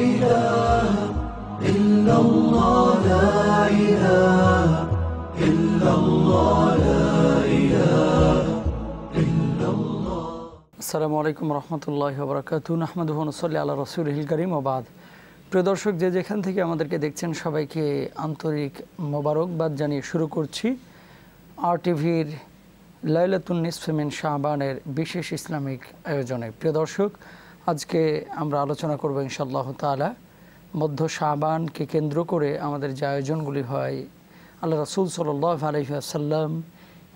আসসালামু আলাইকুম রহমতুল্লাহ বরকাত আহমদ হনসল্লি আল্লাহ রসুল হিল করিম আবাদ প্রিয় দর্শক যে যেখান থেকে আমাদেরকে দেখছেন সবাইকে আন্তরিক মোবারকবাদ জানিয়ে শুরু করছি আর টিভির লাইলাতুন নিসফেমিন শাহবানের বিশেষ ইসলামিক আয়োজনে প্রিয় দর্শক আজকে আমরা আলোচনা করব ইনশাল্লাহ তালা মধ্য শাহবানকে কেন্দ্র করে আমাদের যে আয়োজনগুলি হয় আল্লাহ রাসুল সাল্লাহ আলহিহাসাল্লাম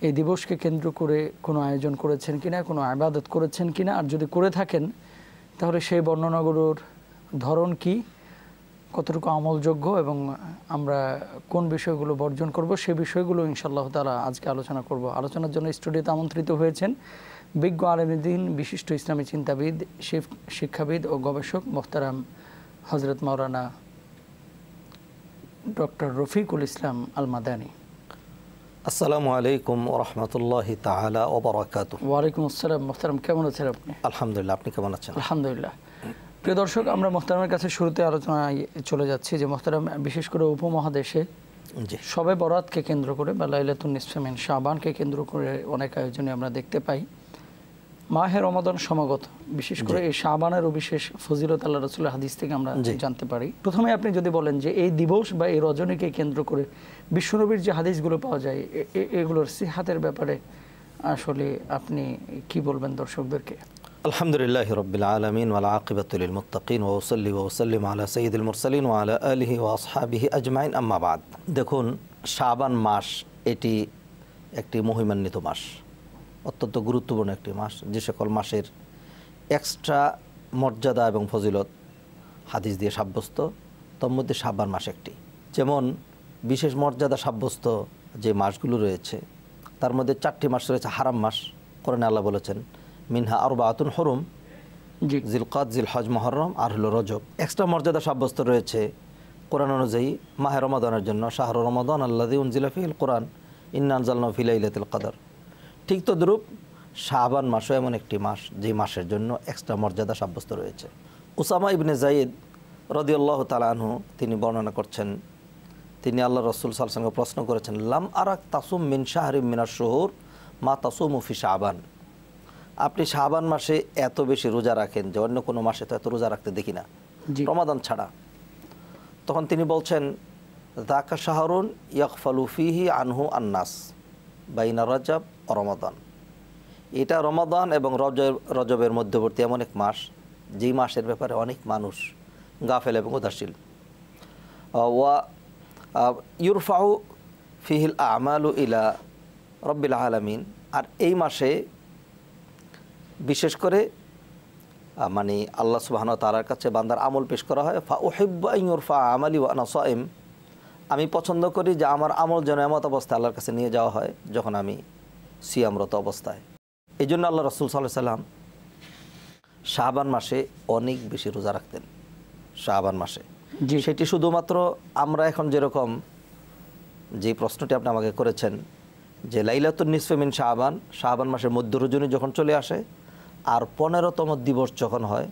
এই দিবসকে কেন্দ্র করে কোনো আয়োজন করেছেন কিনা কোনো আবাদত করেছেন কিনা আর যদি করে থাকেন তাহলে সেই বর্ণনাগুলোর ধরন কি কতটুকু আমলযোগ্য এবং আমরা কোন বিষয়গুলো বর্জন করব সে বিষয়গুলো ইনশাল্লাহ তারা আজকে আলোচনা করব আলোচনার জন্য স্টুডিওতে আমন্ত্রিত হয়েছেন বিজ্ঞ আলমদ্দিন বিশিষ্ট ইসলামী চিন্তাবিদ শিক্ষাবিদ ও গবেষক মোখতারাম হজরত মৌলানা ডক্টর রফিকুল ইসলাম আল মাদানী আসসালামু আলাইকুম রহমতুল্লাহ তালা ওবরাকাত ওয়ালাইকুম আসসালাম মোখতারাম কেমন আছেন আপনি আলহামদুলিল্লাহ আপনি কেমন আছেন আলহামদুলিল্লাহ প্রিয় দর্শক আমরা মোখতারামের কাছে শুরুতে আলোচনায় চলে যাচ্ছি যে মোখতারাম বিশেষ করে উপমহাদেশে সবে বরাতকে কেন্দ্র করে বা লাইলাতুল নিসফেমিন শাহবানকে কেন্দ্র করে অনেক আয়োজনে আমরা দেখতে পাই মাহে রমাদান সমাগত বিশেষ করে এই শাহবানের বিশেষ ফজিলত আল্লাহ রসুল্লাহ হাদিস থেকে আমরা জানতে পারি প্রথমে আপনি যদি বলেন যে এই দিবস বা এই রজনীকে কেন্দ্র করে বিশ্বনবীর যে হাদিসগুলো পাওয়া যায় এগুলোর সিহাতের ব্যাপারে আসলে আপনি কি বলবেন দর্শকদেরকে আলহামদুলিল্লাহ রবিল আলমিন ওয়ালা আকিবতুল মুতাকিন ওসলি ওসলিম আলা সঈদুল মুরসালিন ওয়ালা আলহি ওয়াসহাবিহি আজমাইন আম্মাবাদ দেখুন শাবান মাস এটি একটি মহিমান্বিত মাস অত্যন্ত গুরুত্বপূর্ণ একটি মাস যে সকল মাসের এক্সট্রা মর্যাদা এবং ফজিলত হাদিস দিয়ে সাব্যস্ত মধ্যে সাব্বার মাস একটি যেমন বিশেষ মর্যাদা সাব্যস্ত যে মাসগুলো রয়েছে তার মধ্যে চারটি মাস রয়েছে হারাম মাস করেন আল্লাহ বলেছেন মিনহা আর বাতুন হরুম জিলকাত জিল হজ মহরম আর হল রজব এক্সট্রা মর্যাদা সাব্যস্ত রয়েছে কোরআন অনুযায়ী মাহে রমাদানের জন্য শাহর রমাদান আল্লাহ উনজিলাফিল কোরআন ইন্নানজাল নফিল কাদার ঠিক তো দ্রুপ শাহবান মাসও এমন একটি মাস যে মাসের জন্য এক্সট্রা মর্যাদা সাব্যস্ত রয়েছে উসামা ইবনে জাইদ রদিউল্লাহ তালানহু তিনি বর্ণনা করছেন তিনি আল্লাহ রসুল সালসঙ্গে প্রশ্ন করেছেন লাম আরাক তাসুম মিন শাহরি মিনার শহর মা তাসুমুফি শাহবান আপনি শাহবান মাসে এত বেশি রোজা রাখেন যে অন্য কোনো মাসে তো এত রোজা রাখতে দেখি না রমাদান ছাড়া তখন তিনি বলছেন দাকা শাহরুন ইয়াকফালুফিহি আনহু আন্নাস বাইনা রজাব রমাদান এটা রমাদান এবং রজ রজবের মধ্যবর্তী এমন এক মাস যেই মাসের ব্যাপারে অনেক মানুষ গাফেল এবং উদাসীল ওয়া ইউরফাউ ফিহিল আমালু ইলা রব্বিল আলমিন আর এই মাসে বিশেষ করে মানে আল্লাহ সুবাহন তালার কাছে বান্দার আমল পেশ করা হয় ফা ওহেব্বা ইউরফা আমালি ওয়া নসাইম আমি পছন্দ করি যে আমার আমল যেন এমত অবস্থায় আল্লাহর কাছে নিয়ে যাওয়া হয় যখন আমি সিয়ামরত অবস্থায় এই জন্য আল্লাহ রসুল সাল্লাহ সাল্লাম শাহবান মাসে অনেক বেশি রোজা রাখতেন শাহবান মাসে সেটি শুধুমাত্র আমরা এখন যেরকম যে প্রশ্নটি আপনি আমাকে করেছেন যে লাইলাতুল নিসফেমিন শাহবান শাহবান মাসের মধ্য রজনী যখন চলে আসে আর পনেরোতম দিবস যখন হয়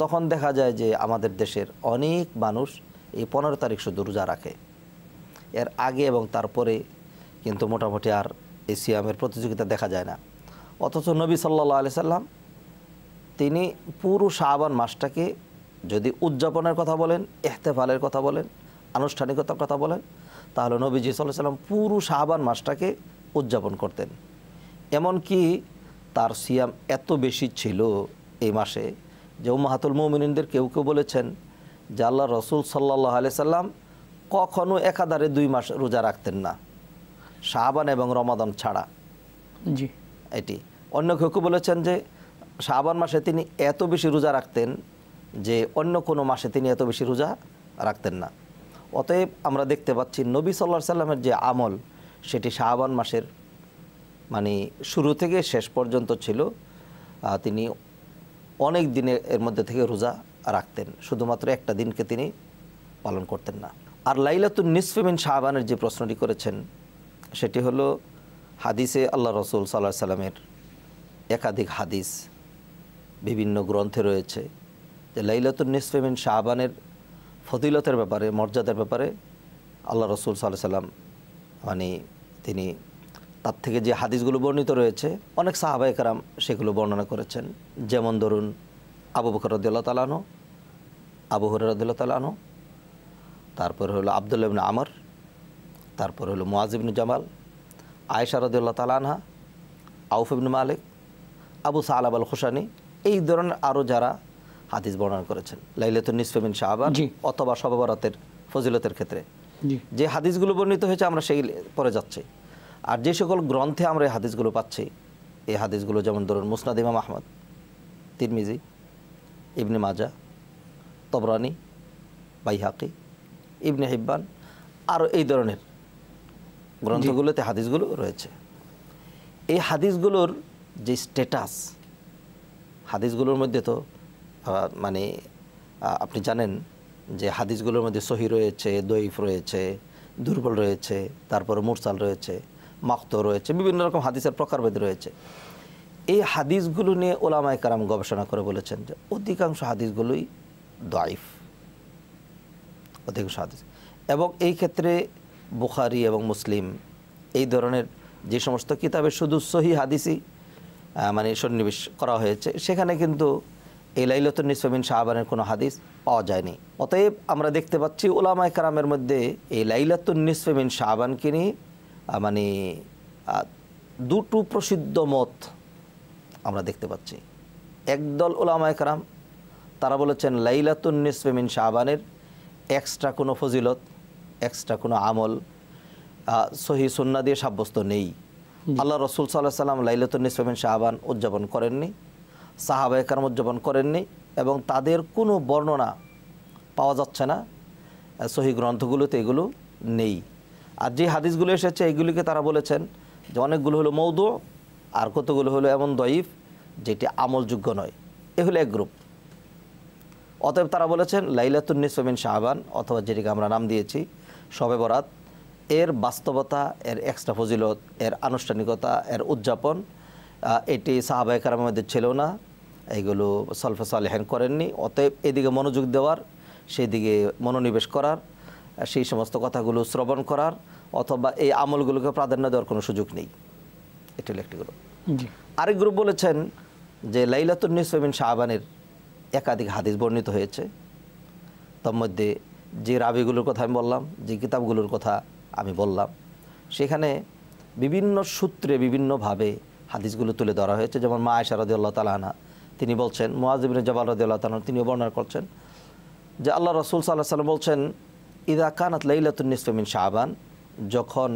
তখন দেখা যায় যে আমাদের দেশের অনেক মানুষ এই পনেরো তারিখ শুধু রোজা রাখে এর আগে এবং তারপরে কিন্তু মোটামুটি আর এই সিয়ামের প্রতিযোগিতা দেখা যায় না অথচ নবী সাল্লা আলি সাল্লাম তিনি পুরো শাহবান মাসটাকে যদি উদযাপনের কথা বলেন এহতেফালের কথা বলেন আনুষ্ঠানিকতার কথা বলেন তাহলে নবীজি সাল্লাহ সাল্লাম পুরো শাহবান মাসটাকে উদযাপন করতেন এমনকি তার সিয়াম এত বেশি ছিল এই মাসে যে মাহাতুল মৌমিনদের কেউ কেউ বলেছেন যে আল্লাহ রসুল সাল্লাহ আলি সাল্লাম কখনো একাধারে দুই মাস রোজা রাখতেন না শাহবান এবং রমাদান ছাড়া জি এটি অন্য কেউ বলেছেন যে শাহবান মাসে তিনি এত বেশি রোজা রাখতেন যে অন্য কোনো মাসে তিনি এত বেশি রোজা রাখতেন না অতএব আমরা দেখতে পাচ্ছি নবী সাল্লা সাল্লামের যে আমল সেটি শাহবান মাসের মানে শুরু থেকে শেষ পর্যন্ত ছিল তিনি অনেক দিনের এর মধ্যে থেকে রোজা রাখতেন শুধুমাত্র একটা দিনকে তিনি পালন করতেন না আর লাইলাতুল নিসফিমিন শাহবানের যে প্রশ্নটি করেছেন সেটি হলো হাদিসে আল্লাহ রসুল সাল্লাহ সাল্লামের একাধিক হাদিস বিভিন্ন গ্রন্থে রয়েছে যে লাইলাতুল নিসফিমিন শাহবানের ফদিলতের ব্যাপারে মর্যাদার ব্যাপারে আল্লাহ রসুল সাল্লাহ সাল্লাম মানে তিনি তার থেকে যে হাদিসগুলো বর্ণিত রয়েছে অনেক একরাম সেগুলো বর্ণনা করেছেন যেমন ধরুন আবু বকর রদুল্লাহ তালানো আবু হরের রদুল্লাহ তালানো তারপর হলো আবদুল্লাহ ইবিন আমর তারপর হলো মোয়াজিবিন জামাল আয়েশা রদুল্লাহ তালানহা আউফ ইবনে মালিক আবু সাহাব আল হোসানি এই ধরনের আরও যারা হাদিস বর্ণনা করেছেন লাইলেতুল নিসফিন শাহবান অথবা সবাবরাতের ফজিলতের ক্ষেত্রে যে হাদিসগুলো বর্ণিত হয়েছে আমরা সেই পরে যাচ্ছি আর যে সকল গ্রন্থে আমরা এই হাদিসগুলো পাচ্ছি এই হাদিসগুলো যেমন ধরুন মুসনাদ ইমাম আহমদ তিরমিজি ইবনে মাজা তবরানি বাইহাকি ইবনে হিব্বান আরও এই ধরনের গ্রন্থগুলোতে হাদিসগুলো রয়েছে এই হাদিসগুলোর যে স্ট্যাটাস হাদিসগুলোর মধ্যে তো মানে আপনি জানেন যে হাদিসগুলোর মধ্যে সহি রয়েছে দইফ রয়েছে দুর্বল রয়েছে তারপর মুরসাল রয়েছে মাক্ত রয়েছে বিভিন্ন রকম হাদিসের প্রকারভেদ রয়েছে এই হাদিসগুলো নিয়ে ওলামায় কারাম গবেষণা করে বলেছেন যে অধিকাংশ হাদিসগুলোই দাইফ অধিক হাদিস এবং এই ক্ষেত্রে বুখারি এবং মুসলিম এই ধরনের যে সমস্ত কিতাবে শুধু সহি হাদিসই মানে সন্নিবেশ করা হয়েছে সেখানে কিন্তু এই লাইলতুল নিসমিন শাহবানের কোনো হাদিস পাওয়া যায়নি অতএব আমরা দেখতে পাচ্ছি ওলামায় কারামের মধ্যে এই লাইলাতুল নিসমিন শাহবানকে নিয়ে মানে দুটো প্রসিদ্ধ মত আমরা দেখতে পাচ্ছি একদল ওলামায় কারাম তারা বলেছেন লাইলাতুল নিসমিন শাহবানের এক্সট্রা কোনো ফজিলত এক্সট্রা কোনো আমল সহি সন্না দিয়ে সাব্যস্ত নেই আল্লাহ রসুল সাল্লাহ সাল্লাম লাইলাতুল নিসবেন শাহবান উদযাপন করেননি সাহাবা কারম উদযাপন করেননি এবং তাদের কোনো বর্ণনা পাওয়া যাচ্ছে না সহি গ্রন্থগুলোতে এগুলো নেই আর যে হাদিসগুলো এসেছে এগুলিকে তারা বলেছেন যে অনেকগুলো হলো মৌদ আর কতগুলো হলো এমন দয়ীফ যেটি আমলযোগ্য নয় এ হলো এক গ্রুপ অতএব তারা বলেছেন লাইলাতুন নিসমিন শাহবান অথবা যেটিকে আমরা নাম দিয়েছি শবে বরাত এর বাস্তবতা এর এক্সট্রা ফজিলত এর আনুষ্ঠানিকতা এর উদযাপন এটি সাহাবাহিকার আমাদের ছিল না এগুলো সলফে সালেহেন করেননি অতএব এদিকে মনোযোগ দেওয়ার সেই দিকে মনোনিবেশ করার সেই সমস্ত কথাগুলো শ্রবণ করার অথবা এই আমলগুলোকে প্রাধান্য দেওয়ার কোনো সুযোগ নেই এটি হলো একটি গ্রুপ আরেক গ্রুপ বলেছেন যে লাইলাতুন্নিসমিন শাহবানের একাধিক হাদিস বর্ণিত হয়েছে তার মধ্যে যে রাবিগুলোর কথা আমি বললাম যে কিতাবগুলোর কথা আমি বললাম সেখানে বিভিন্ন সূত্রে বিভিন্নভাবে হাদিসগুলো তুলে ধরা হয়েছে যেমন মা আয়সা রদিয়াল্লাহ তালাহা তিনি বলছেন মোয়াজিবিন জবাল রদিয়াল্লাহ তালাহ তিনিও বর্ণনা করছেন যে আল্লাহ রসুল সাল্লাহ সাল্লাম বলছেন ইদা কানাত লাইলাতুন্নিসমিন শাহবান যখন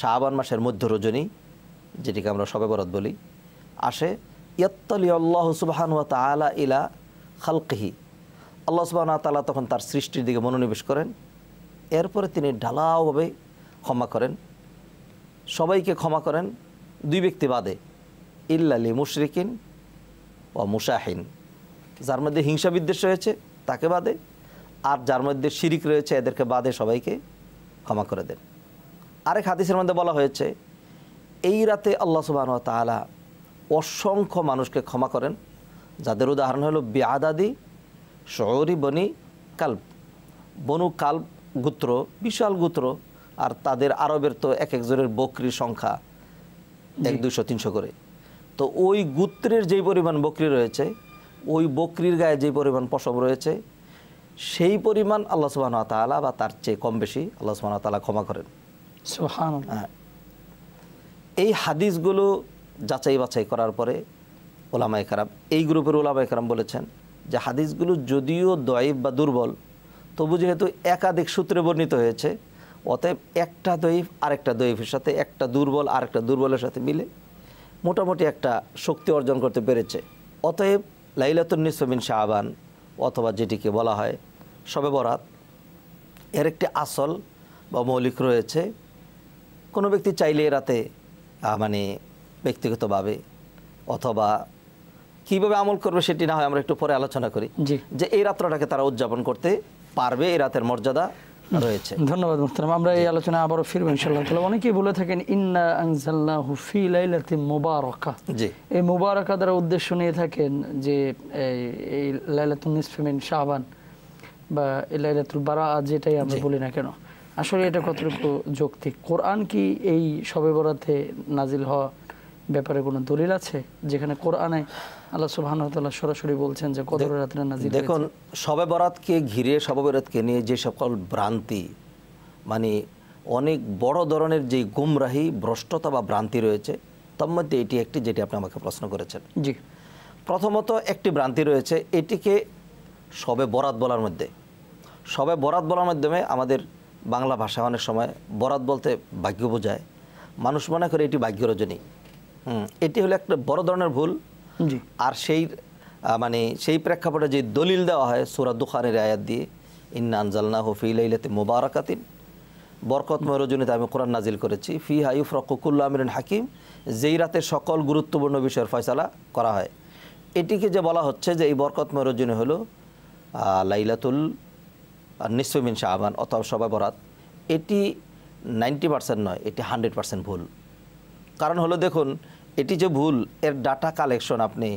শাহবান মাসের মধ্য রজনী যেটিকে আমরা সবে বরত বলি আসে ইয়ত্তলি আল্লাহ সুবাহান তালা ইলা খালকিহি আল্লাহ সুবাহ তালা তখন তার সৃষ্টির দিকে মনোনিবেশ করেন এরপরে তিনি ঢালাওভাবে ক্ষমা করেন সবাইকে ক্ষমা করেন দুই ব্যক্তি বাদে ইল্লালি মুশরিকিন ও মুসাহিন যার মধ্যে হিংসা বিদ্বেষ রয়েছে তাকে বাদে আর যার মধ্যে শিরিক রয়েছে এদেরকে বাদে সবাইকে ক্ষমা করে দেন আরেক হাদিসের মধ্যে বলা হয়েছে এই রাতে আল্লাহ সুবাহ তালা অসংখ্য মানুষকে ক্ষমা করেন যাদের উদাহরণ হলো বিয়াদাদি শহরি বনি কাল্প বনু কাল্প গুত্র বিশাল গোত্র আর তাদের আরবের তো এক একজনের বকরির সংখ্যা এক দুশো তিনশো করে তো ওই গুত্রের যেই পরিমাণ বকরি রয়েছে ওই বকরির গায়ে যেই পরিমাণ পশম রয়েছে সেই পরিমাণ আল্লাহ সুবাহ তালা বা তার চেয়ে কম বেশি আল্লাহ সুবাহ তালা ক্ষমা করেন হ্যাঁ। এই হাদিসগুলো যাচাই বাছাই করার পরে ওলামায় খারাপ এই গ্রুপের ওলামায় খারাম বলেছেন যে হাদিসগুলো যদিও দয়েব বা দুর্বল তবু যেহেতু একাধিক সূত্রে বর্ণিত হয়েছে অতএব একটা দৈব আরেকটা দৈবের সাথে একটা দুর্বল আরেকটা দুর্বলের সাথে মিলে মোটামুটি একটা শক্তি অর্জন করতে পেরেছে অতএব লাইলাতুল নিসমিন শাহবান অথবা যেটিকে বলা হয় সবে বরাত এর একটি আসল বা মৌলিক রয়েছে কোনো ব্যক্তি চাইলে রাতে মানে ব্যক্তিগতভাবে অথবা কিভাবে আমল করবে সেটি না হয় আমরা একটু পরে আলোচনা করি যে এই রাত্রটাকে তারা উদযাপন করতে পারবে এই রাতের মর্যাদা রয়েছে ধন্যবাদ আমরা এই আবারও ফিরব ইনশাল্লাহ অনেকেই বলে থাকেন ইন্না ফি লাইলাতি মুবারাকা জি এই মুবারাকা দ্বারা উদ্দেশ্য নিয়ে থাকেন যে এই লাইলাতুল নিসফিমিন শাহবান বা লাইলাতুল বারা যেটাই আমরা বলি না কেন আসলে এটা কতটুকু যৌক্তিক কোরআন কি এই শবে বরাতে নাজিল হওয়া ব্যাপারে কোনো দলিল আছে যেখানে কোরআনে আল্লাহ সুবাহানুতাল্লাহ সরাসরি বলছেন যে কদর রাত্রে নাজির দেখুন শবে বরাতকে ঘিরে সবে বরাতকে নিয়ে যে সকল ভ্রান্তি মানে অনেক বড় ধরনের যে গুমরাহি ভ্রষ্টতা বা ভ্রান্তি রয়েছে তার মধ্যে এটি একটি যেটি আপনি আমাকে প্রশ্ন করেছেন জি প্রথমত একটি ভ্রান্তি রয়েছে এটিকে সবে বরাত বলার মধ্যে সবে বরাত বলার মাধ্যমে আমাদের বাংলা ভাষা অনেক সময় বরাত বলতে ভাগ্য বোঝায় মানুষ মনে করে এটি ভাগ্য রজনী হুম এটি হলো একটা বড় ধরনের ভুল আর সেই মানে সেই প্রেক্ষাপটে যে দলিল দেওয়া হয় সুরা দুখানের আয়াত দিয়ে ইন্না আনজালনা হফি লাইলাতে মোবারকাতিন বরকতময় রজনীতে আমি কোরআন নাজিল করেছি ফি হাইফ রকুল্লা আমিরুল হাকিম যেই রাতে সকল গুরুত্বপূর্ণ বিষয়ের ফয়সালা করা হয় এটিকে যে বলা হচ্ছে যে এই বরকতময় রজনী হলো লাইলাতুল নিসমিন শাহবান অথবা সবাই বরাত এটি নাইনটি পার্সেন্ট নয় এটি হান্ড্রেড পার্সেন্ট ভুল কারণ হলো দেখুন এটি যে ভুল এর ডাটা কালেকশন আপনি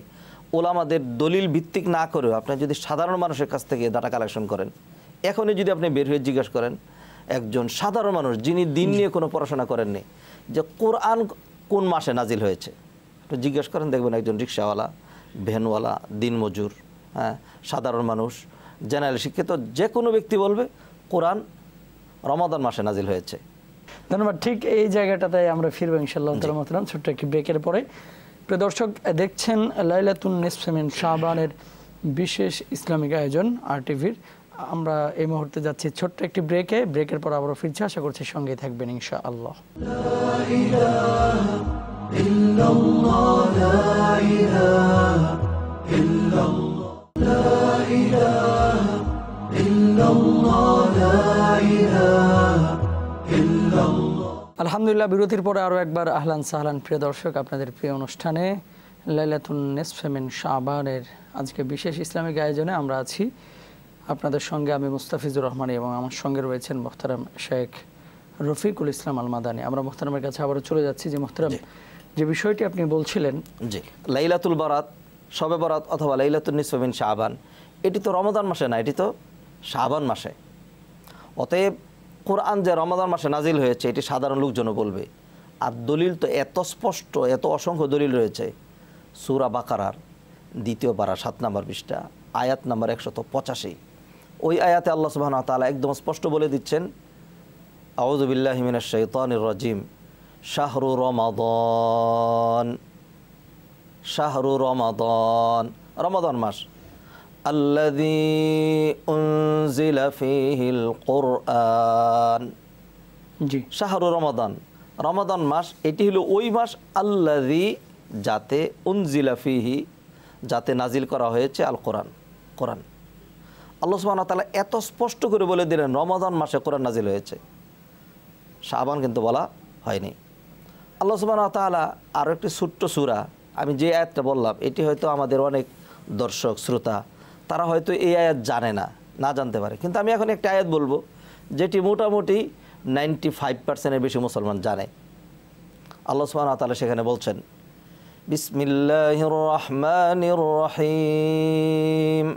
ওলামাদের দলিল ভিত্তিক না করেও আপনি যদি সাধারণ মানুষের কাছ থেকে ডাটা কালেকশন করেন এখনই যদি আপনি বের হয়ে জিজ্ঞাসা করেন একজন সাধারণ মানুষ যিনি দিন নিয়ে কোনো পড়াশোনা করেননি যে কোরআন কোন মাসে নাজিল হয়েছে আপনি জিজ্ঞেস করেন দেখবেন একজন রিক্সাওয়ালা ভ্যানওয়ালা দিনমজুর হ্যাঁ সাধারণ মানুষ জেনারেল শিক্ষিত যে কোনো ব্যক্তি বলবে কোরআন রমাদান মাসে নাজিল হয়েছে ধন্যবাদ ঠিক এই জায়গাটাতে আমরা ফিরবো ইনশাল্লাহ ছোট্ট একটি ব্রেকের পরে প্রিয় দর্শক দেখছেন লাইলাতুন নেসমেন শাহবানের বিশেষ ইসলামিক আয়োজন আর টিভির আমরা এই মুহূর্তে যাচ্ছি ছোট্ট একটি ব্রেকে ব্রেকের পর আবারও ফিরছি আশা করছি সঙ্গে থাকবেন ইনশা আল্লাহ আলহামদুলিল্লাহ বিরতির পরে আরও একবার আহলান সাহলান প্রিয় দর্শক আপনাদের প্রিয় অনুষ্ঠানে লাইলাতুন নেসফেমিন শাহবানের আজকে বিশেষ ইসলামিক আয়োজনে আমরা আছি আপনাদের সঙ্গে আমি মুস্তাফিজুর রহমান এবং আমার সঙ্গে রয়েছেন মোহতারাম শেখ রফিকুল ইসলাম আলমাদানি আমরা মোহতারামের কাছে আবারও চলে যাচ্ছি যে মোহতারাম যে বিষয়টি আপনি বলছিলেন যে লাইলাতুল বরাত শবে বরাত অথবা লাইলাতুল নিসফিন শাহবান এটি তো রমদান মাসে না এটি তো শাহবান মাসে অতএব কোরআন যে রমাদান মাসে নাজিল হয়েছে এটি সাধারণ লোকজন বলবে আর দলিল তো এত স্পষ্ট এত অসংখ্য দলিল রয়েছে সুরা বাকারার দ্বিতীয় পারা সাত নম্বর বিশটা আয়াত নম্বর একশত পঁচাশি ওই আয়াতে আল্লাহ সুবাহ তালা একদম স্পষ্ট বলে দিচ্ছেন আউজবিল্লাহমিন শৈতানির রাজিম শাহরু রমাদন শাহরু রমাদন রমাদন মাস الذي أنزل فيه القرآن জি শাহরু রমাদান রমাদান মাস এটি হলো ওই মাস আল্লাদি যাতে উনজিলাফিহি যাতে নাজিল করা হয়েছে আল কোরআন কোরআন আল্লাহ সুবাহ তালা এত স্পষ্ট করে বলে দিলেন রমাদান মাসে কোরআন নাজিল হয়েছে শাহবান কিন্তু বলা হয়নি আল্লাহ সুবাহ তালা আরও একটি ছোট্ট সুরা আমি যে আয়াতটা বললাম এটি হয়তো আমাদের অনেক দর্শক শ্রোতা তারা হয়তো এই আয়াত জানে না না জানতে পারে কিন্তু আমি এখন একটা আয়াত বলবো যেটি মোটামুটি নাইনটি ফাইভ পার্সেন্টের বেশি মুসলমান জানে আল্লাহ সুহান তালা সেখানে বলছেন বিসমিল্লাহ রহমান রহিম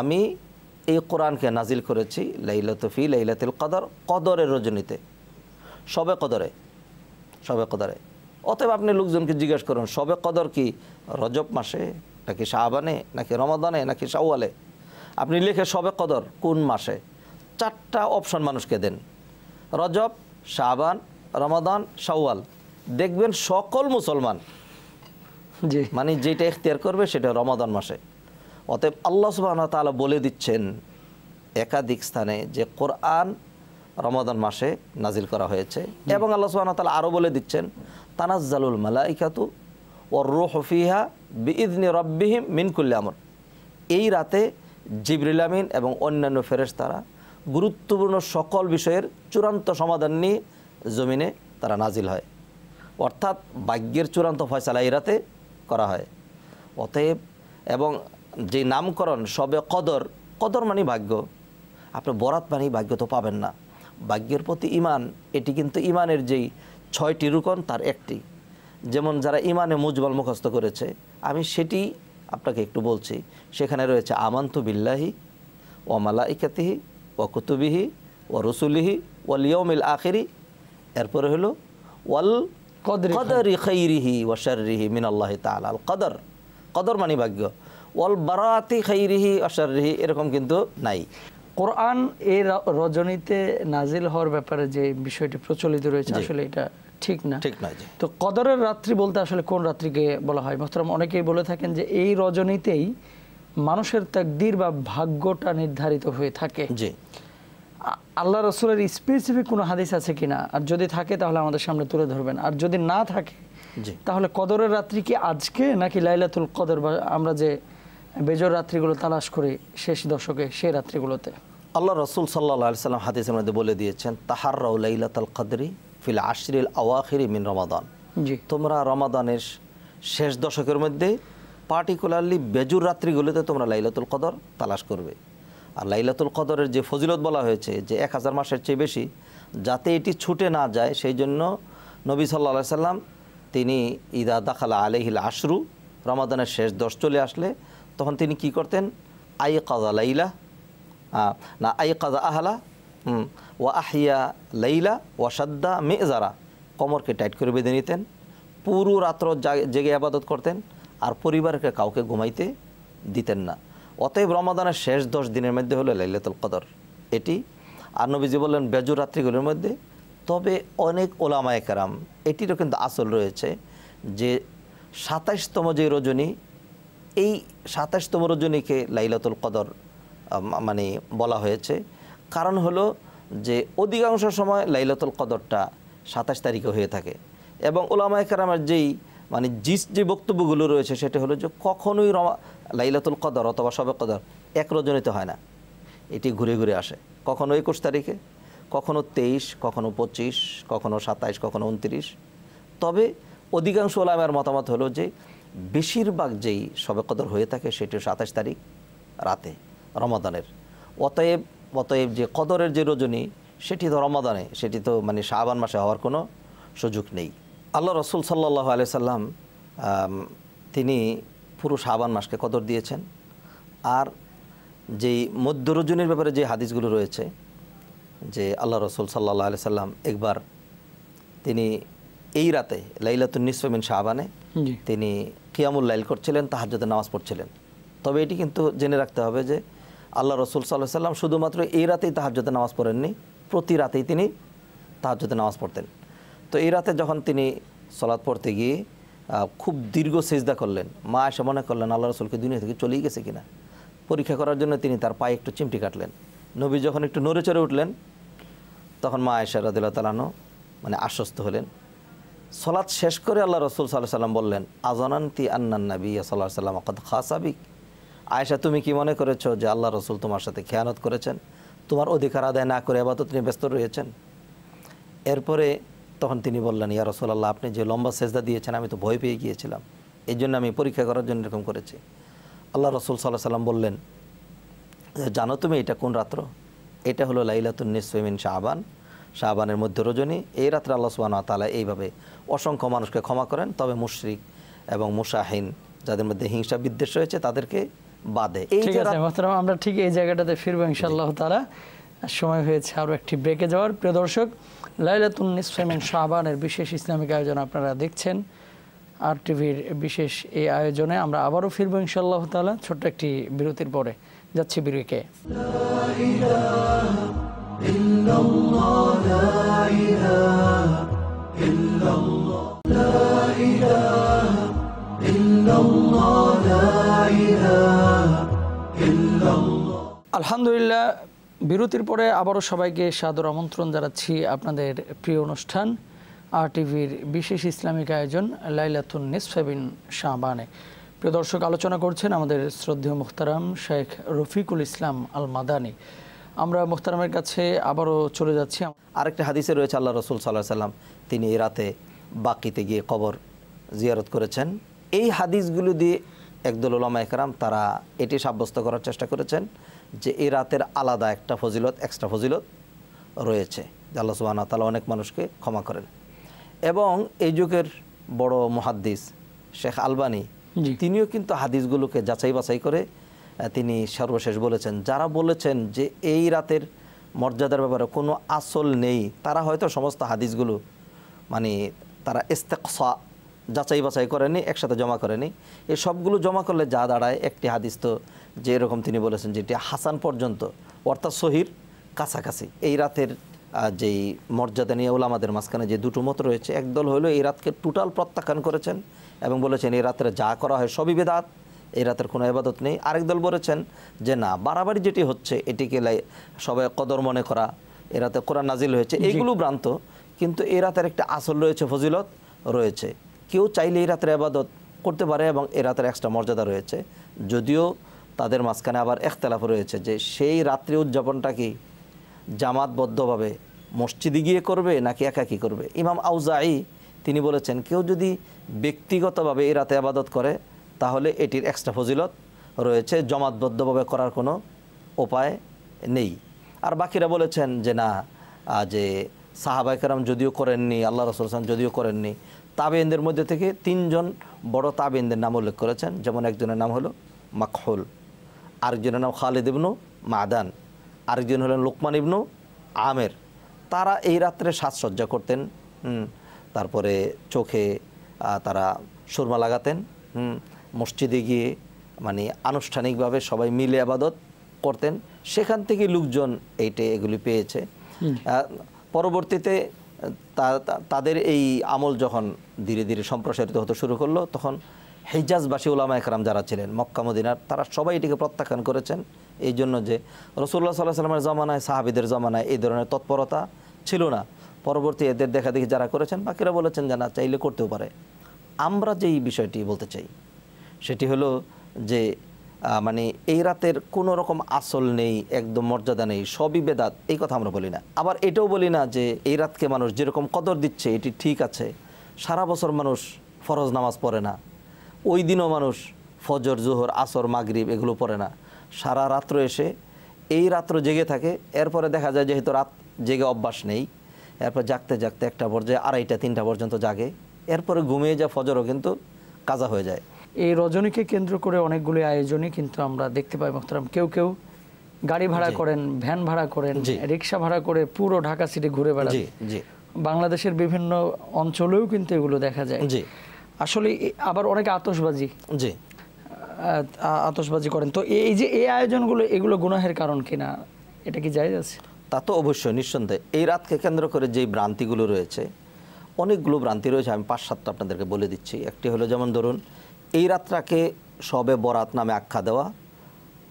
আমি এই কোরআনকে নাজিল করেছি লাইলাত ফি লাইলাতুল কদর কদরের রজনীতে সবে কদরে সবে কদরে অতএব আপনি লোকজনকে জিজ্ঞেস করুন সবে কদর কি রজব মাসে নাকি শাহবানে নাকি রমাদানে নাকি শাওয়ালে আপনি লিখে সবে কদর কোন মাসে চারটা অপশন মানুষকে দেন রজব শাহবান রমাদান শাওয়াল দেখবেন সকল মুসলমান মানে যেটা এখতিয়ার করবে সেটা রমাদান মাসে অতএব আল্লাহ সুবাহ তালা বলে দিচ্ছেন একাধিক স্থানে যে কোরআন রমাদান মাসে নাজিল করা হয়েছে এবং আল্লাহ সুবাহ তালা আরও বলে দিচ্ছেন তানাজ্জালুল মালাইকাতু ও রোহফিহা বিদনি রব্বিহিম মিনকুল্লি আমর এই রাতে জিবরিলামিন এবং অন্যান্য তারা গুরুত্বপূর্ণ সকল বিষয়ের চূড়ান্ত সমাধান নিয়ে জমিনে তারা নাজিল হয় অর্থাৎ ভাগ্যের চূড়ান্ত ফয়সালা এই রাতে করা হয় অতএব এবং যে নামকরণ সবে কদর কদর মানে ভাগ্য আপনি বরাত মানেই ভাগ্য তো পাবেন না ভাগ্যের প্রতি ইমান এটি কিন্তু ইমানের যেই ছয়টি রুকন তার একটি যেমন যারা ইমানে মুজবল মুখস্থ করেছে আমি সেটি আপনাকে একটু বলছি সেখানে রয়েছে আমান্তু বিল্লাহি ও মালাইকাতিহি ও কুতুবিহি ও রসুলিহি ও লিওমিল আখেরি এরপরে হলো ওয়াল কদর কদরি খৈরিহি ও শারিহি মিনাল্লাহ তাল কদর কদর মানি ভাগ্য ওয়াল বারাতি খাইরিহি অসারিহি এরকম কিন্তু নাই কোরআন এই রজনীতে নাজিল হওয়ার ব্যাপারে যে বিষয়টি প্রচলিত রয়েছে আসলে এটা ঠিক না ঠিক না তো কদরের রাত্রি বলতে আসলে কোন রাত্রিকে বলা হয় মোহতরম অনেকেই বলে থাকেন যে এই রজনীতেই মানুষের তাকদির বা ভাগ্যটা নির্ধারিত হয়ে থাকে জি আল্লাহ রসুলের স্পেসিফিক কোনো হাদিস আছে কিনা আর যদি থাকে তাহলে আমাদের সামনে তুলে ধরবেন আর যদি না থাকে তাহলে কদরের রাত্রি কি আজকে নাকি লাইলাতুল কদর বা আমরা যে বেজর রাত্রিগুলো তালাশ করি শেষ দশকে সেই রাত্রিগুলোতে আল্লাহ রসুল সাল্লা সাল্লাম হাদিসের মধ্যে বলে দিয়েছেন তাহার রাউলাইলাতাল কাদরি ফিল আশরিল আওয়াখির মিন রমাদান জি তোমরা রমাদানের শেষ দশকের মধ্যে পার্টিকুলারলি বেজুর রাত্রিগুলোতে তোমরা লাইলাতুল কদর তালাশ করবে আর লাইলাতুল কদরের যে ফজিলত বলা হয়েছে যে এক হাজার মাসের চেয়ে বেশি যাতে এটি ছুটে না যায় সেই জন্য নবী সাল্লা সাল্লাম তিনি ইদা দাখালা আলহিল আশরু রমাদানের শেষ দশ চলে আসলে তখন তিনি কি করতেন আই কাজা লাইলা না আই কাজা আহলা ও আহিয়া লাইলা ওয়া সাদ্দা মেজারা কমরকে টাইট করে বেঁধে নিতেন পুরো রাত্র জেগে আবাদত করতেন আর পরিবারকে কাউকে ঘুমাইতে দিতেন না অতএব রমাদানের শেষ দশ দিনের মধ্যে হলো লাইলাতুল কদর এটি আর নবীজি বললেন বেজুর রাত্রিগুলির মধ্যে তবে অনেক ওলামায় কারাম এটিরও কিন্তু আসল রয়েছে যে সাতাইশতম যে রজনী এই সাতাশতম রজনীকে লাইলাতুল কদর মানে বলা হয়েছে কারণ হলো যে অধিকাংশ সময় লাইলাতুল কদরটা সাতাশ তারিখে হয়ে থাকে এবং ওলামায় কেরামের যেই মানে জিস যে বক্তব্যগুলো রয়েছে সেটা হলো যে কখনোই লাইলাতুল কদর অথবা সবে কদর এক রজনীতে হয় না এটি ঘুরে ঘুরে আসে কখনো একুশ তারিখে কখনো তেইশ কখনো পঁচিশ কখনো সাতাইশ কখনো উনত্রিশ তবে অধিকাংশ ওলামের মতামত হলো যে বেশিরভাগ যেই সবে কদর হয়ে থাকে সেটি সাতাশ তারিখ রাতে রমাদানের অতএব অতএব যে কদরের যে রজনী সেটি তো রমাদানে সেটি তো মানে শাহবান মাসে হওয়ার কোনো সুযোগ নেই আল্লাহ রসুল সাল্লাহ আলি সাল্লাম তিনি পুরো শাহবান মাসকে কদর দিয়েছেন আর যেই মধ্য রজনীর ব্যাপারে যে হাদিসগুলো রয়েছে যে আল্লাহ রসুল সাল্লাহ আলি সাল্লাম একবার তিনি এই রাতে লাইলাতুন নিসফমিন শাহবানে তিনি লাইল করছিলেন তাহাজতে নামাজ পড়ছিলেন তবে এটি কিন্তু জেনে রাখতে হবে যে আল্লাহ রসুল সাল্লাহ সাল্লাম শুধুমাত্র এই রাতেই তাহাজতে নামাজ পড়েননি প্রতি রাতেই তিনি তাহাজতে নামাজ পড়তেন তো এই রাতে যখন তিনি সলাৎ পড়তে গিয়ে খুব দীর্ঘ সেজদা করলেন মা এসে মনে করলেন আল্লাহ রসুলকে দুনিয়া থেকে চলেই গেছে কিনা পরীক্ষা করার জন্য তিনি তার পায়ে একটু চিমটি কাটলেন নবী যখন একটু নড়ে চড়ে উঠলেন তখন মা এসে রাদিল্লা তালানো মানে আশ্বস্ত হলেন সলাৎ শেষ করে আল্লাহ রসুল সাল্লাহ সাল্লাম বললেন আজানান্তি আন্নান নবী সাল্লাহ সাল্লাম অকদ খাসাবিক আয়সা তুমি কি মনে করেছো যে আল্লাহ রসুল তোমার সাথে খেয়ানত করেছেন তোমার অধিকার আদায় না করে আবার তো তিনি ব্যস্ত রয়েছেন এরপরে তখন তিনি বললেন ইয়া রসুল আল্লাহ আপনি যে লম্বা সেজদা দিয়েছেন আমি তো ভয় পেয়ে গিয়েছিলাম এই জন্য আমি পরীক্ষা করার জন্য এরকম করেছি আল্লাহ রসুল সাল্লাহ সাল্লাম বললেন জানো তুমি এটা কোন রাত্র এটা হলো লাইলাতুন নিসমিন শাহবান শাহবানের মধ্যে রজনী এই রাত্রে আল্লাহ সুবাহ তালা এইভাবে অসংখ্য মানুষকে ক্ষমা করেন তবে মুশরিক এবং মুসাহিন যাদের মধ্যে হিংসা বিদ্বেষ রয়েছে তাদেরকে বাদে এই আমরা ঠিক এই জায়গাটাতে ফিরবো ইনশাআল্লাহ তারা সময় হয়েছে আরও একটি ব্রেকে যাওয়ার প্রিয় দর্শক লাইলাতুল নিসফেমেন শাহবানের বিশেষ ইসলামিক আয়োজন আপনারা দেখছেন আর টিভির বিশেষ এই আয়োজনে আমরা আবারও ফিরবো ইনশাল্লাহ তালা ছোট্ট একটি বিরতির পরে যাচ্ছি বিরুকে আলহামদুলিল্লাহ বিরতির পরে আবারও সবাইকে সাদর আমন্ত্রণ জানাচ্ছি আপনাদের প্রিয় অনুষ্ঠান আর টিভির বিশেষ ইসলামিক আয়োজন লাইলাতুন নিসফেবিন শাহবানে প্রিয় দর্শক আলোচনা করছেন আমাদের শ্রদ্ধেয় মুখতারাম শেখ রফিকুল ইসলাম আল মাদানী আমরা মুখতারামের কাছে আবারও চলে যাচ্ছি আরেকটা হাদিসে রয়েছে আল্লাহ রসুল সাল্লাহ সাল্লাম তিনি এই রাতে বাকিতে গিয়ে কবর জিয়ারত করেছেন এই হাদিসগুলো দিয়ে একদল ওলামা একরাম তারা এটি সাব্যস্ত করার চেষ্টা করেছেন যে এই রাতের আলাদা একটা ফজিলত এক্সট্রা ফজিলত রয়েছে আল্লাহ সুবাহ তালা অনেক মানুষকে ক্ষমা করেন এবং এই যুগের বড় মহাদ্দিস শেখ আলবানি তিনিও কিন্তু হাদিসগুলোকে যাচাই বাছাই করে তিনি সর্বশেষ বলেছেন যারা বলেছেন যে এই রাতের মর্যাদার ব্যাপারে কোনো আসল নেই তারা হয়তো সমস্ত হাদিসগুলো মানে তারা ইস্তেকসা যাচাই বাছাই করেনি একসাথে জমা করেনি এই সবগুলো জমা করলে যা দাঁড়ায় একটি হাদিস তো যে এরকম তিনি বলেছেন যেটি হাসান পর্যন্ত অর্থাৎ সহির কাছাকাছি এই রাতের যেই মর্যাদা নিয়ে ওলা আমাদের মাঝখানে যে দুটো মত রয়েছে একদল হলো এই রাতকে টোটাল প্রত্যাখ্যান করেছেন এবং বলেছেন এই রাতের যা করা হয় সবই বেদাত এই রাতের কোনো আবাদত নেই আরেক দল বলেছেন যে না বাড়াবাড়ি যেটি হচ্ছে এটিকে সবাই কদর মনে করা এ রাতে কোরআন নাজিল হয়েছে এইগুলো ভ্রান্ত কিন্তু এ রাতের একটা আসল রয়েছে ফজিলত রয়েছে কেউ চাইলে এই রাতের আবাদত করতে পারে এবং এ রাতের একটা মর্যাদা রয়েছে যদিও তাদের মাঝখানে আবার একতলাফ রয়েছে যে সেই রাত্রি উদযাপনটা কি জামাতবদ্ধভাবে মসজিদে গিয়ে করবে নাকি একাকি করবে ইমাম আউজাই তিনি বলেছেন কেউ যদি ব্যক্তিগতভাবে এই রাতে আবাদত করে তাহলে এটির এক্সট্রা ফজিলত রয়েছে জমাতবদ্ধভাবে করার কোনো উপায় নেই আর বাকিরা বলেছেন যে না যে কেরাম যদিও করেননি আল্লাহ রসুল সান যদিও করেননি তাবেনদের মধ্যে থেকে তিনজন বড় তাবেনদের নাম উল্লেখ করেছেন যেমন একজনের নাম হলো মাকহুল আরেকজনের নাম খালিদ ইবনু মাদান আরেকজন হলেন লুকমান ইবনু আমের তারা এই রাত্রে সাজসজ্জা করতেন তারপরে চোখে তারা সুরমা লাগাতেন মসজিদে গিয়ে মানে আনুষ্ঠানিকভাবে সবাই মিলে আবাদত করতেন সেখান থেকে লোকজন এইটে এগুলি পেয়েছে পরবর্তীতে তাদের এই আমল যখন ধীরে ধীরে সম্প্রসারিত হতে শুরু করলো তখন হেজাজবাসী ওলামা একরাম যারা ছিলেন মক্কা মদিনার তারা সবাই এটিকে প্রত্যাখ্যান করেছেন এই জন্য যে রসুল্লাহ সাল্লাহ সাল্লামের জমানায় সাহাবিদের জমানায় এই ধরনের তৎপরতা ছিল না পরবর্তী এদের দেখা দেখি যারা করেছেন বাকিরা বলেছেন যে না চাইলে করতেও পারে আমরা যেই বিষয়টি বলতে চাই সেটি হলো যে মানে এই রাতের কোনো রকম আসল নেই একদম মর্যাদা নেই সবই বেদাত এই কথা আমরা বলি না আবার এটাও বলি না যে এই রাতকে মানুষ যেরকম কদর দিচ্ছে এটি ঠিক আছে সারা বছর মানুষ ফরজ নামাজ পড়ে না ওই দিনও মানুষ ফজর জোহর আসর মাগরিব এগুলো পড়ে না সারা রাত্র এসে এই রাত্র জেগে থাকে এরপরে দেখা যায় যেহেতু রাত জেগে অভ্যাস নেই এরপর জাগতে জাগতে একটা পর্যায়ে আড়াইটা তিনটা পর্যন্ত জাগে এরপরে ঘুমিয়ে যা ফজরও কিন্তু কাজা হয়ে যায় এই রজনীকে কেন্দ্র করে অনেকগুলি আয়োজনই কিন্তু আমরা দেখতে পাই মোখতারাম কেউ কেউ গাড়ি ভাড়া করেন ভ্যান ভাড়া করেন রিক্সা ভাড়া করে পুরো ঢাকা সিটি ঘুরে বেড়ান বাংলাদেশের বিভিন্ন অঞ্চলেও কিন্তু এগুলো দেখা যায় আসলে আবার অনেকে আতসবাজি জি আতসবাজি করেন তো এই যে এই আয়োজনগুলো এগুলো গুনাহের কারণ কিনা এটা কি যায় আছে তা তো অবশ্যই নিঃসন্দেহে এই রাতকে কেন্দ্র করে যে ভ্রান্তিগুলো রয়েছে অনেকগুলো ভ্রান্তি রয়েছে আমি পাঁচ সাতটা আপনাদেরকে বলে দিচ্ছি একটি হলো যেমন ধরুন এই রাতটাকে সবে বরাত নামে আখ্যা দেওয়া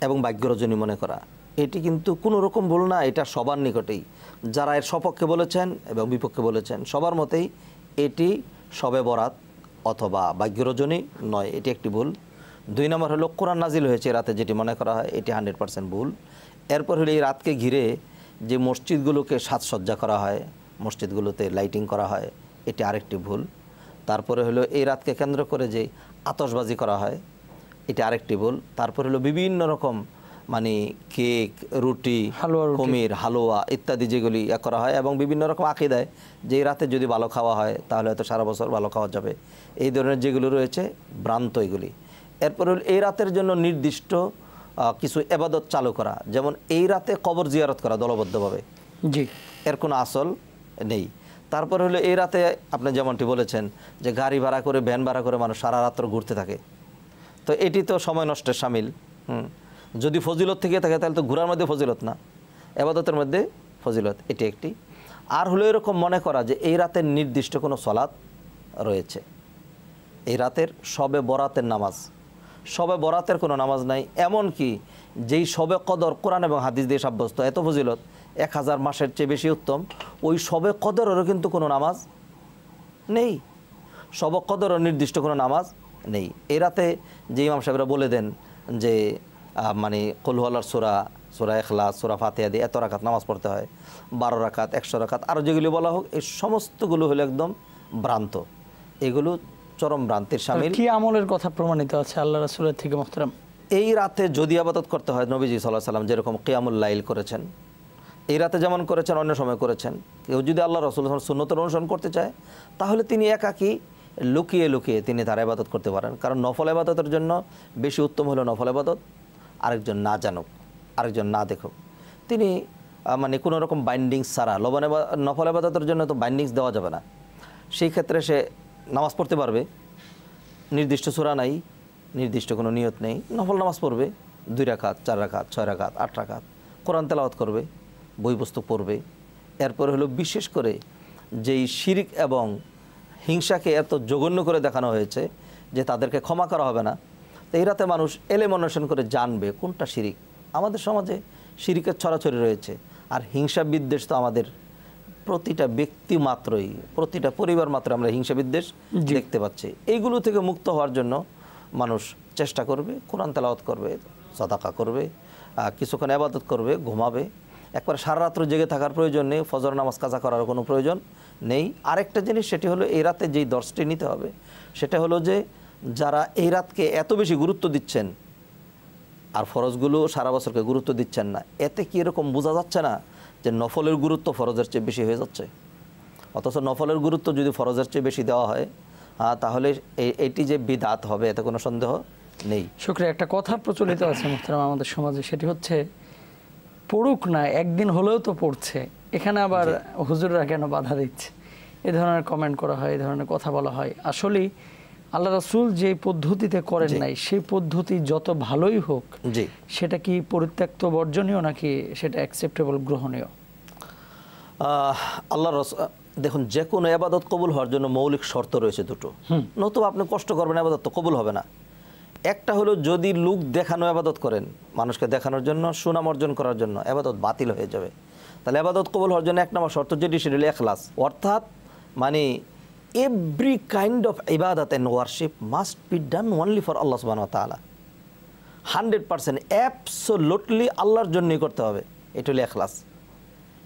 এবং ভাগ্যরজনী মনে করা এটি কিন্তু কোনো রকম ভুল না এটা সবার নিকটেই যারা এর সপক্ষে বলেছেন এবং বিপক্ষে বলেছেন সবার মতেই এটি সবে বরাত অথবা ভাগ্যরজনী নয় এটি একটি ভুল দুই নম্বর হলো কোরআন নাজিল হয়েছে রাতে যেটি মনে করা হয় এটি হান্ড্রেড পার্সেন্ট ভুল এরপর হলো এই রাতকে ঘিরে যে মসজিদগুলোকে সাজসজ্জা করা হয় মসজিদগুলোতে লাইটিং করা হয় এটি আরেকটি ভুল তারপরে হলো এই রাতকে কেন্দ্র করে যে আতসবাজি করা হয় এটা আরেকটি ভুল তারপর হলো বিভিন্ন রকম মানে কেক রুটি কমির হালুয়া ইত্যাদি যেগুলি করা হয় এবং বিভিন্ন রকম আঁকি দেয় যে রাতে যদি ভালো খাওয়া হয় তাহলে হয়তো সারা বছর ভালো খাওয়া যাবে এই ধরনের যেগুলো রয়েছে ভ্রান্ত এগুলি এরপর এই রাতের জন্য নির্দিষ্ট কিছু এবাদত চালু করা যেমন এই রাতে কবর জিয়ারত করা দলবদ্ধভাবে জি এর কোনো আসল নেই তারপর হলো এই রাতে আপনি যেমনটি বলেছেন যে গাড়ি ভাড়া করে ভ্যান ভাড়া করে মানুষ সারা রাত্র ঘুরতে থাকে তো এটি তো সময় নষ্টের সামিল হুম যদি ফজিলত থেকে থাকে তাহলে তো ঘোরার মধ্যে ফজিলত না এবাদতের মধ্যে ফজিলত এটি একটি আর হলো এরকম মনে করা যে এই রাতের নির্দিষ্ট কোনো সলাদ রয়েছে এই রাতের সবে বরাতের নামাজ সবে বরাতের কোনো নামাজ নাই এমন কি যেই সবে কদর কোরআন এবং হাদিস দিয়ে সাব্যস্ত এত ফজিলত এক হাজার মাসের চেয়ে বেশি উত্তম ওই সবে কদরেরও কিন্তু কোনো নামাজ নেই সব কদরও নির্দিষ্ট কোনো নামাজ নেই এ রাতে যে ইমাম সাহেবরা বলে দেন যে মানে কলহলার সোরা সোরা এখলা সোরা ফাতে আদি এত রাখাত নামাজ পড়তে হয় বারো রাখাত একশো রাখাত আরও যেগুলি বলা হোক এই সমস্তগুলো হলো একদম ভ্রান্ত এগুলো চরম ভ্রান্তির সামিল কি আমলের কথা প্রমাণিত আছে আল্লাহ রাসুলের থেকে মোহতরাম এই রাতে যদি আবাদত করতে হয় নবীজি সাল্লাহ সাল্লাম যেরকম কেয়ামুল লাইল করেছেন এই রাতে যেমন করেছেন অন্য সময় করেছেন কেউ যদি আল্লাহ রসুল সুন্নতের অনুসরণ করতে চায় তাহলে তিনি একাকি লুকিয়ে লুকিয়ে তিনি তার আবাদত করতে পারেন কারণ নফল আবাদতের জন্য বেশি উত্তম হলো নফল আবাদত আরেকজন না জানুক আরেকজন না দেখুক তিনি মানে কোনো রকম বাইন্ডিংস ছাড়া লবণ নফল আবাদতের জন্য তো বাইন্ডিংস দেওয়া যাবে না সেই ক্ষেত্রে সে নামাজ পড়তে পারবে নির্দিষ্ট সুরা নাই নির্দিষ্ট কোনো নিয়ত নেই নফল নামাজ পড়বে দুই রাখাত চার রাখাত ছয় রাখাত আট রাখাত কোরআন তেলাওয়াত করবে বই পুস্তক পড়বে এরপরে হলো বিশেষ করে যেই শিরিক এবং হিংসাকে এত জঘন্য করে দেখানো হয়েছে যে তাদেরকে ক্ষমা করা হবে না তো এই রাতে মানুষ এলেম অন্বেষণ করে জানবে কোনটা শিরিক আমাদের সমাজে শিরিকের ছড়াছড়ি রয়েছে আর হিংসা বিদ্বেষ তো আমাদের প্রতিটা ব্যক্তি মাত্রই প্রতিটা পরিবার মাত্র আমরা হিংসা বিদ্বেষ দেখতে পাচ্ছি এইগুলো থেকে মুক্ত হওয়ার জন্য মানুষ চেষ্টা করবে কোরআন তেলাওয়াত করবে সদাকা করবে কিছুক্ষণ আবাদত করবে ঘুমাবে একবার সারা রাত্র জেগে থাকার প্রয়োজন নেই ফজর নামাজ কাজা করার কোনো প্রয়োজন নেই আরেকটা জিনিস সেটি হলো এই রাতে যেই দর্শটি নিতে হবে সেটা হলো যে যারা এই রাতকে এত বেশি গুরুত্ব দিচ্ছেন আর ফরজগুলো সারা বছরকে গুরুত্ব দিচ্ছেন না এতে কি এরকম বোঝা যাচ্ছে না যে নফলের গুরুত্ব ফরজের চেয়ে বেশি হয়ে যাচ্ছে অথচ নফলের গুরুত্ব যদি ফরজের চেয়ে বেশি দেওয়া হয় তাহলে এটি যে বিদাত হবে এতে কোনো সন্দেহ নেই শুক্রিয়া একটা কথা প্রচলিত আছে মুখতারাম আমাদের সমাজে সেটি হচ্ছে পড়ুক না একদিন হলেও তো পড়ছে এখানে আবার হুজুররা কেন বাধা দিচ্ছে এ ধরনের কমেন্ট করা হয় এ ধরনের কথা বলা হয় আসলেই আল্লাহ রাসুল যে পদ্ধতিতে করেন নাই সেই পদ্ধতি যত ভালোই হোক সেটা কি পরিত্যক্ত বর্জনীয় নাকি সেটা অ্যাকসেপ্টেবল গ্রহণীয় আল্লাহ রস দেখুন যে কোনো আবাদত কবুল হওয়ার জন্য মৌলিক শর্ত রয়েছে দুটো নতুবা আপনি কষ্ট করবেন আবাদত তো কবুল হবে না একটা হলো যদি লুক দেখানো আবাদত করেন মানুষকে দেখানোর জন্য সুনাম অর্জন করার জন্য আবাদত বাতিল হয়ে যাবে তাহলে আবাদত কবল হওয়ার জন্য এক নম্বর শর্ত যেটি সেটি হলো এখলাস অর্থাৎ মানে এভরি কাইন্ড অফ ইবাদত and worship must be done only for Allah সুবাহ তালা হান্ড্রেড পার্সেন্ট অ্যাপসোলোটলি আল্লাহর জন্যই করতে হবে এটা হলো এখলাস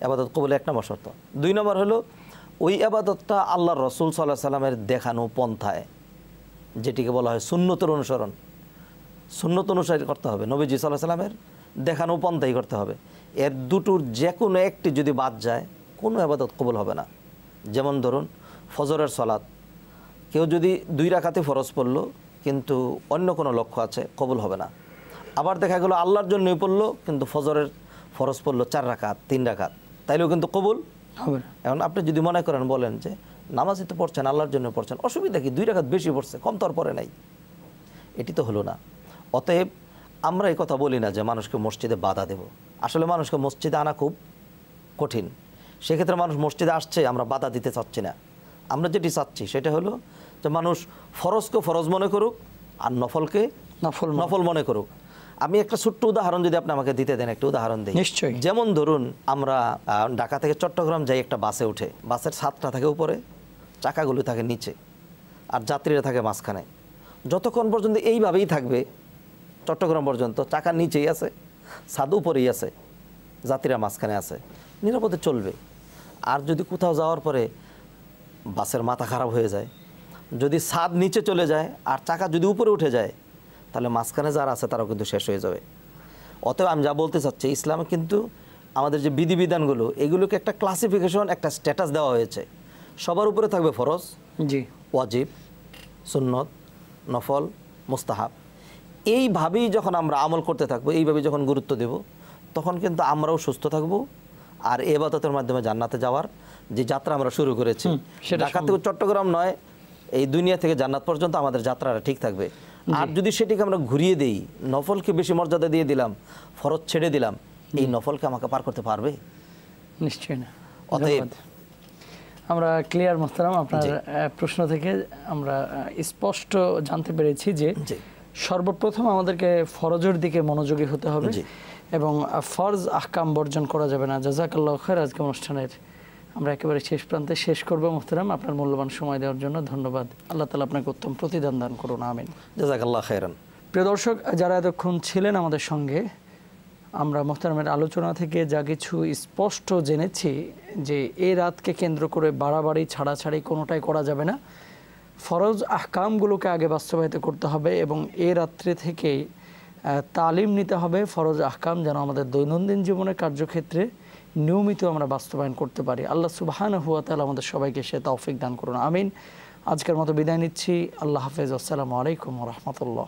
আবাদত কবল এক নম্বর শর্ত দুই নম্বর হলো ওই আবাদতটা আল্লাহর রসুল সাল্লাহ সাল্লামের দেখানো পন্থায় যেটিকে বলা হয় সুন্নতর অনুসরণ সুন্নত অনুসারী করতে হবে নবীজি সাল্লাহ সাল্লামের দেখানো পন্থাই করতে হবে এর দুটোর যে কোনো একটি যদি বাদ যায় কোনো আবাদত কবুল হবে না যেমন ধরুন ফজরের সলাৎ কেউ যদি দুই রাখাতে ফরজ পড়ল কিন্তু অন্য কোনো লক্ষ্য আছে কবুল হবে না আবার দেখা গেল আল্লাহর জন্যই পড়লো কিন্তু ফজরের ফরজ পড়লো চার রাখাত তিন রাখাত তাইলেও কিন্তু কবুল হবে এখন আপনি যদি মনে করেন বলেন যে নামাজে তো পড়ছেন আল্লাহর জন্য পড়ছেন অসুবিধা কি দুই রেখাত বেশি পড়ছে কম তোর পরে নাই এটি তো হলো না অতএব আমরা এই কথা বলি না যে মানুষকে মসজিদে বাধা দেব আসলে মানুষকে মসজিদে আনা খুব কঠিন সেক্ষেত্রে মানুষ মসজিদে আসছে আমরা বাধা দিতে চাচ্ছি না আমরা যেটি চাচ্ছি সেটা হলো যে মানুষ ফরজকে ফরজ মনে করুক আর নফলকে নফল নফল মনে করুক আমি একটা ছোট্ট উদাহরণ যদি আপনি আমাকে দিতে দেন একটা উদাহরণ দিই নিশ্চয়ই যেমন ধরুন আমরা ঢাকা থেকে চট্টগ্রাম যাই একটা বাসে উঠে বাসের ছাদটা থাকে উপরে চাকাগুলি থাকে নিচে আর যাত্রীরা থাকে মাঝখানে যতক্ষণ পর্যন্ত এইভাবেই থাকবে চট্টগ্রাম পর্যন্ত চাকা নিচেই আছে সাদ উপরেই আছে যাত্রীরা মাঝখানে আছে নিরাপদে চলবে আর যদি কোথাও যাওয়ার পরে বাসের মাথা খারাপ হয়ে যায় যদি ছাদ নিচে চলে যায় আর চাকা যদি উপরে উঠে যায় তাহলে মাঝখানে যারা আছে তারাও কিন্তু শেষ হয়ে যাবে অতএব আমি যা বলতে চাচ্ছি ইসলামে কিন্তু আমাদের যে বিধিবিধানগুলো এগুলোকে একটা ক্লাসিফিকেশন একটা স্ট্যাটাস দেওয়া হয়েছে সবার উপরে থাকবে ফরজ জি ওয়াজিব সুন্নত নফল মোস্তাহাব এইভাবেই যখন আমরা আমল করতে থাকবো এইভাবে যখন গুরুত্ব দেব তখন কিন্তু আমরাও সুস্থ থাকব আর এ এবাদতের মাধ্যমে জান্নাতে যাওয়ার যে যাত্রা আমরা শুরু করেছি ঢাকা থেকে চট্টগ্রাম নয় এই দুনিয়া থেকে জান্নাত পর্যন্ত আমাদের যাত্রাটা ঠিক থাকবে আর যদি সেটিকে আমরা ঘুরিয়ে দিই নফলকে বেশি মর্যাদা দিয়ে দিলাম ফরজ ছেড়ে দিলাম এই নফলকে আমাকে পার করতে পারবে নিশ্চয় না অতএব আমরা ক্লিয়ার মোস্তারাম আপনার প্রশ্ন থেকে আমরা স্পষ্ট জানতে পেরেছি যে সর্বপ্রথম আমাদেরকে ফরজের দিকে মনোযোগী হতে হবে এবং ফরজ আহকাম বর্জন করা যাবে না জাজাকাল্লাহ খের আজকে অনুষ্ঠানের আমরা একেবারে শেষ প্রান্তে শেষ করবো মোহতারাম আপনার মূল্যবান সময় দেওয়ার জন্য ধন্যবাদ আল্লাহ তালা আপনাকে উত্তম প্রতিদান দান করুন আমিন জাজাকাল্লাহ খেরান প্রিয় দর্শক যারা এতক্ষণ ছিলেন আমাদের সঙ্গে আমরা মোহতারমের আলোচনা থেকে যা কিছু স্পষ্ট জেনেছি যে এ রাতকে কেন্দ্র করে বাড়াবাড়ি ছাড়াছাড়ি কোনোটাই করা যাবে না ফরজ আহকামগুলোকে আগে বাস্তবায়িত করতে হবে এবং এ রাত্রে থেকে তালিম নিতে হবে ফরজ আহকাম যেন আমাদের দৈনন্দিন জীবনের কার্যক্ষেত্রে নিয়মিত আমরা বাস্তবায়ন করতে পারি আল্লাহ সুবাহান হুয়া তাহলে আমাদের সবাইকে সে তৌফিক দান করুন আমিন আজকের মতো বিদায় নিচ্ছি আল্লাহ হাফেজ আসসালামু আলাইকুম রহমতুল্লাহ